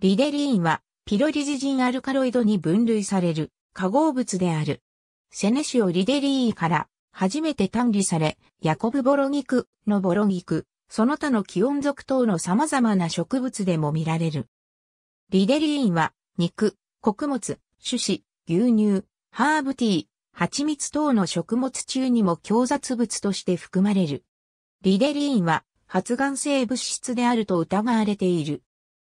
リデリーンは、ピロリジジンアルカロイドに分類される化合物である。セネシオリデリーから初めて単理され、ヤコブボロギクのボロギク、その他の気温属等の様々な植物でも見られる。リデリーンは、肉、穀物、種子、牛乳、ハーブティー、蜂蜜等の食物中にも強雑物として含まれる。リデリーンは発がん性物質であると疑われている。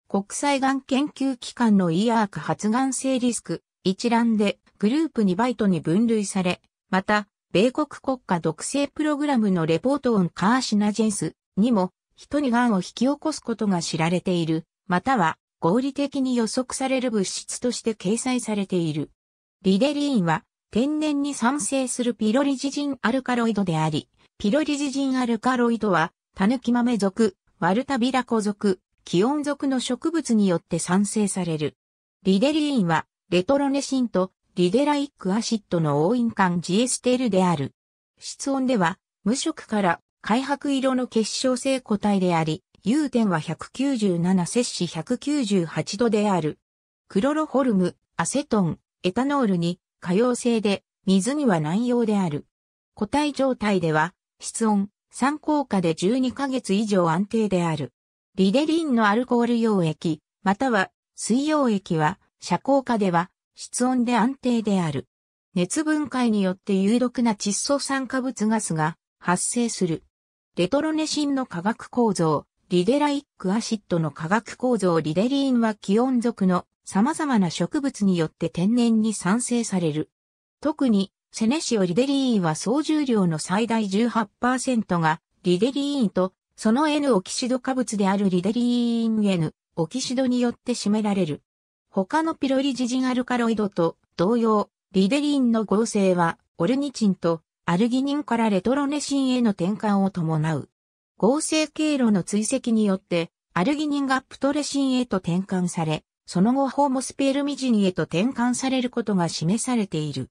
国際がん研究機関の e アーク発がん性リスク一覧でグループ2バイトに分類され、また、米国国家独性プログラムのレポートオンカーシナジェンスにも、人に癌を引き起こすことが知られている、または合理的に予測される物質として掲載されている。リデリーンは天然に産生するピロリジジンアルカロイドであり、ピロリジジンアルカロイドは、タヌキ豆属、ワルタビラコ属、気温属の植物によって産生される。リデリーンは、レトロネシンとリデライックアシッドの応印管ジエステルである。室温では、無色から開白色の結晶性固体であり、融点は197摂氏198度である。クロロホルム、アセトン、エタノールに可溶性で、水には難溶である。固体状態では、室温、酸効果で12ヶ月以上安定である。リデリンのアルコール溶液、または水溶液は、遮光下では室温で安定である。熱分解によって有毒な窒素酸化物ガスが発生する。レトロネシンの化学構造、リデライックアシッドの化学構造リデリンは気温属の様々な植物によって天然に産生される。特に、セネシオリデリーンは総重量の最大18%がリデリーンとその N オキシド化物であるリデリーン N オキシドによって占められる。他のピロリジジンアルカロイドと同様、リデリンの合成はオルニチンとアルギニンからレトロネシンへの転換を伴う。合成経路の追跡によって、アルギニンがプトレシンへと転換され、その後ホモスペルミジンへと転換されることが示されている。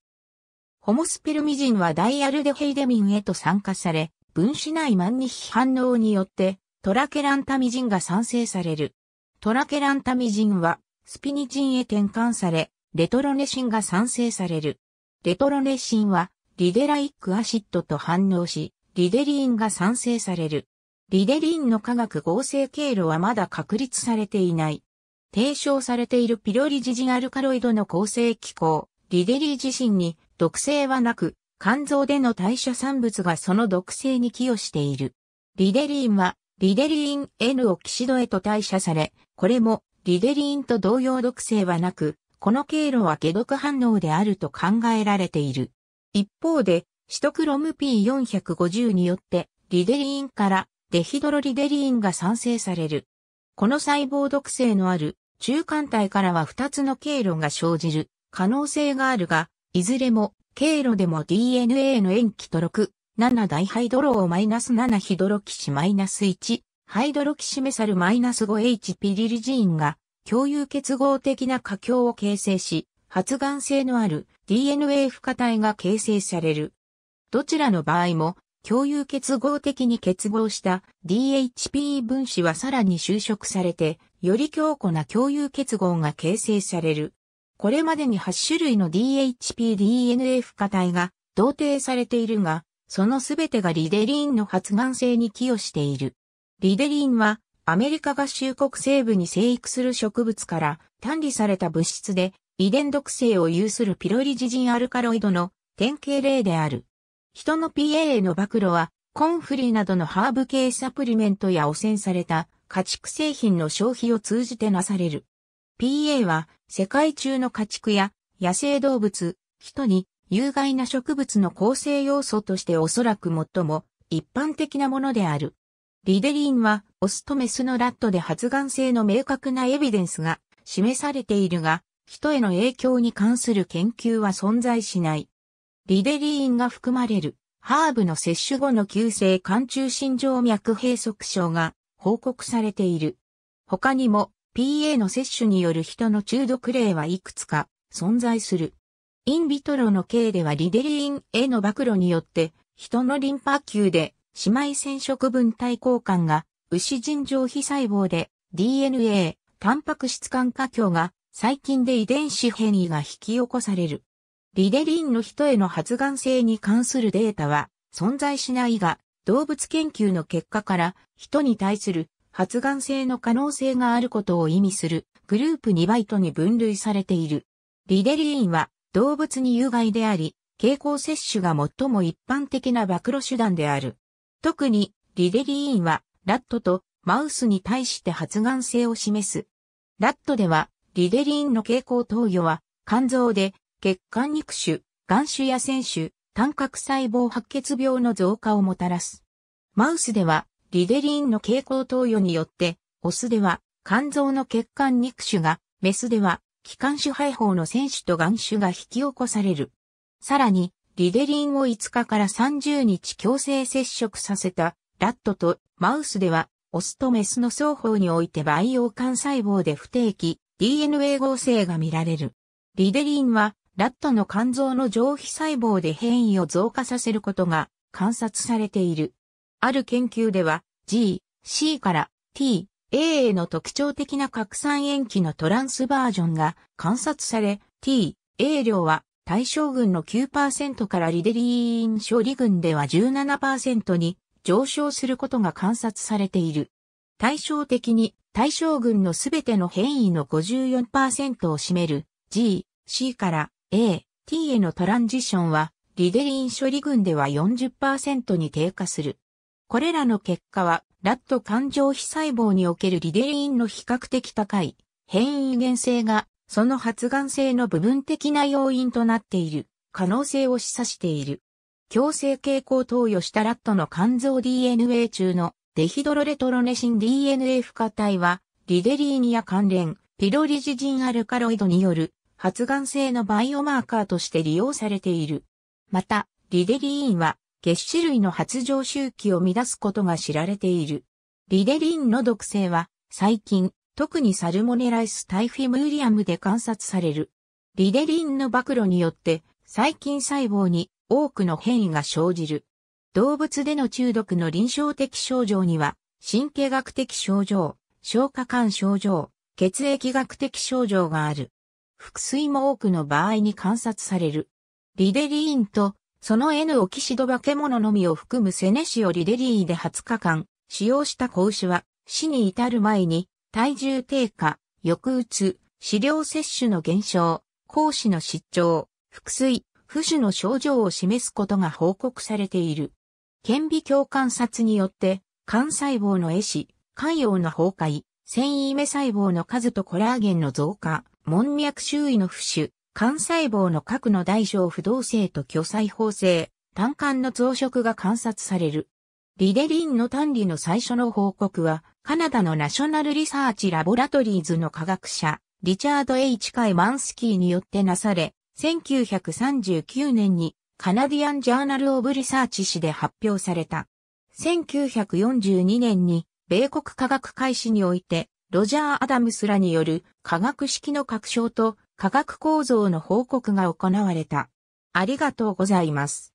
ホモスペルミジンはダイアルデヘイデミンへと酸化され、分子内万日反応によって、トラケランタミジンが産生される。トラケランタミジンは、スピニチンへ転換され、レトロネシンが産生される。レトロネシンは、リデライックアシッドと反応し、リデリーンが産生される。リデリーンの化学合成経路はまだ確立されていない。提唱されているピロリジジアルカロイドの構成機構、リデリー自身に毒性はなく、肝臓での代謝産物がその毒性に寄与している。リデリンは、リデリン N オキシドへと代謝され、これもリデリンと同様毒性はなく、この経路は解毒反応であると考えられている。一方で、シトクロム P450 によって、リデリンからデヒドロリデリンが産生される。この細胞毒性のある中間体からは2つの経路が生じる可能性があるが、いずれも経路でも DNA の塩基と6、7大ハイドロをマイナス7ヒドロキシマイナス1、ハイドロキシメサルマイナス 5H ピリリジーンが共有結合的な過強を形成し、発がん性のある DNA 付加体が形成される。どちらの場合も、共有結合的に結合した DHP 分子はさらに収縮されて、より強固な共有結合が形成される。これまでに8種類の DHPDNF 化体が同定されているが、そのすべてがリデリンの発がん性に寄与している。リデリンは、アメリカ合衆国西部に生育する植物から単理された物質で、遺伝毒性を有するピロリジジンアルカロイドの典型例である。人の PA への暴露は、コンフリーなどのハーブ系サプリメントや汚染された家畜製品の消費を通じてなされる。PA は世界中の家畜や野生動物、人に有害な植物の構成要素としておそらく最も一般的なものである。リデリンはオスとメスのラットで発がん性の明確なエビデンスが示されているが、人への影響に関する研究は存在しない。リデリーンが含まれるハーブの摂取後の急性肝中心静脈閉塞症が報告されている。他にも PA の摂取による人の中毒例はいくつか存在する。インビトロの刑ではリデリンへの暴露によって人のリンパ球で姉妹染色分体交換が牛腎上皮細胞で DNA タンパク質間化鏡が細菌で遺伝子変異が引き起こされる。リデリンの人への発がん性に関するデータは存在しないが動物研究の結果から人に対する発がん性の可能性があることを意味するグループ2バイトに分類されている。リデリーンは動物に有害であり、蛍光摂取が最も一般的な暴露手段である。特にリデリーンはラットとマウスに対して発がん性を示す。ラットではリデリーンの蛍光投与は肝臓で血管肉腫、眼腫や腺腫、単核細胞白血病の増加をもたらす。マウスではリデリンの蛍光投与によって、オスでは肝臓の血管肉腫が、メスでは気管支配胞の選手と眼腫が引き起こされる。さらに、リデリンを5日から30日強制接触させた、ラットとマウスでは、オスとメスの双方において培養幹細胞で不定期、DNA 合成が見られる。リデリンは、ラットの肝臓の上皮細胞で変異を増加させることが観察されている。ある研究では G、C から T、A への特徴的な拡散塩基のトランスバージョンが観察され T、A 量は対象群の9%からリデリーン処理群では17%に上昇することが観察されている。対照的に対象群のすべての変異の54%を占める G、C から A、T へのトランジションはリデリン処理群では40%に低下する。これらの結果は、ラット感情皮細胞におけるリデリンの比較的高い変異原性が、その発がん性の部分的な要因となっている可能性を示唆している。強制傾向投与したラットの肝臓 DNA 中のデヒドロレトロネシン DNA 付加体は、リデリーニや関連、ピロリジジンアルカロイドによる発がん性のバイオマーカーとして利用されている。また、リデリーンは月種類の発情周期を乱すことが知られている。リデリンの毒性は、最近、特にサルモネライスタイフィムーリアムで観察される。リデリンの暴露によって、細菌細胞に多くの変異が生じる。動物での中毒の臨床的症状には、神経学的症状、消化管症状、血液学的症状がある。腹水も多くの場合に観察される。リデリーンとその N オキシド化け物のみを含むセネシオリデリーで20日間、使用した子牛は、死に至る前に、体重低下、抑うつ、飼料摂取の減少、講師の失調、腹水、不死の症状を示すことが報告されている。顕微鏡観察によって、肝細胞の壊死、肝葉の崩壊、繊維目細胞の数とコラーゲンの増加、門脈周囲の浮腫、幹細胞の核の大小不動性と巨細胞性、単管の増殖が観察される。リデリンの単理の最初の報告は、カナダのナショナルリサーチラボラトリーズの科学者、リチャード・ H・ カイマンスキーによってなされ、1939年にカナディアン・ジャーナル・オブ・リサーチ誌で発表された。1942年に、米国科学開始において、ロジャー・アダムスらによる科学式の確証と化学構造の報告が行われた。ありがとうございます。